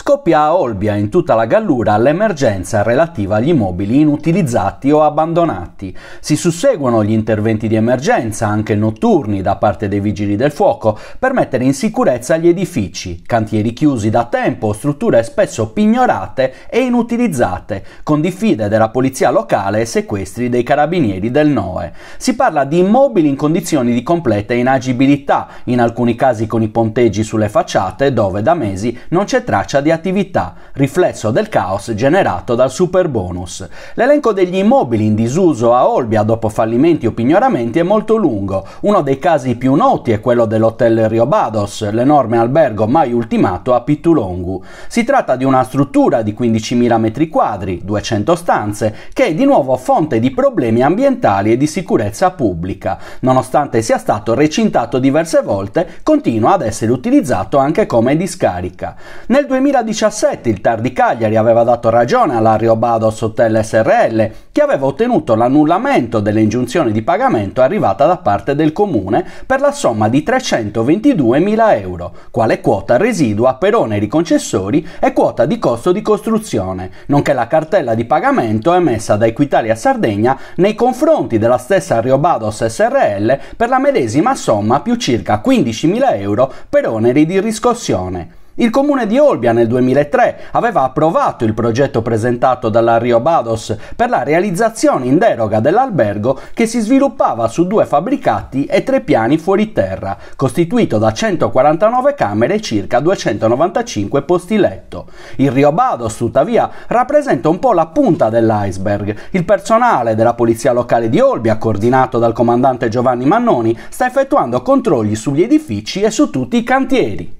Scoppia a Olbia, in tutta la Gallura, l'emergenza relativa agli immobili inutilizzati o abbandonati. Si susseguono gli interventi di emergenza, anche notturni, da parte dei vigili del fuoco, per mettere in sicurezza gli edifici, cantieri chiusi da tempo, strutture spesso pignorate e inutilizzate, con diffide della polizia locale e sequestri dei carabinieri del NOE. Si parla di immobili in condizioni di completa inagibilità, in alcuni casi con i ponteggi sulle facciate, dove da mesi non c'è traccia di attività attività, riflesso del caos generato dal super bonus. L'elenco degli immobili in disuso a Olbia dopo fallimenti o pignoramenti è molto lungo. Uno dei casi più noti è quello dell'hotel Riobados, l'enorme albergo mai ultimato a Pitulongu. Si tratta di una struttura di 15.000 m2, 200 stanze, che è di nuovo fonte di problemi ambientali e di sicurezza pubblica. Nonostante sia stato recintato diverse volte, continua ad essere utilizzato anche come discarica. Nel 2000 2017 il Tardi Cagliari aveva dato ragione all'Ario Bados Hotel SRL che aveva ottenuto l'annullamento delle ingiunzioni di pagamento arrivata da parte del comune per la somma di 322.000 euro, quale quota residua per oneri concessori e quota di costo di costruzione, nonché la cartella di pagamento emessa da Equitalia Sardegna nei confronti della stessa Ario Bados SRL per la medesima somma più circa 15.000 euro per oneri di riscossione. Il comune di Olbia nel 2003 aveva approvato il progetto presentato dalla Rio Bados per la realizzazione in deroga dell'albergo che si sviluppava su due fabbricati e tre piani fuori terra, costituito da 149 camere e circa 295 posti letto. Il Rio Bados, tuttavia, rappresenta un po' la punta dell'iceberg. Il personale della polizia locale di Olbia, coordinato dal comandante Giovanni Mannoni, sta effettuando controlli sugli edifici e su tutti i cantieri.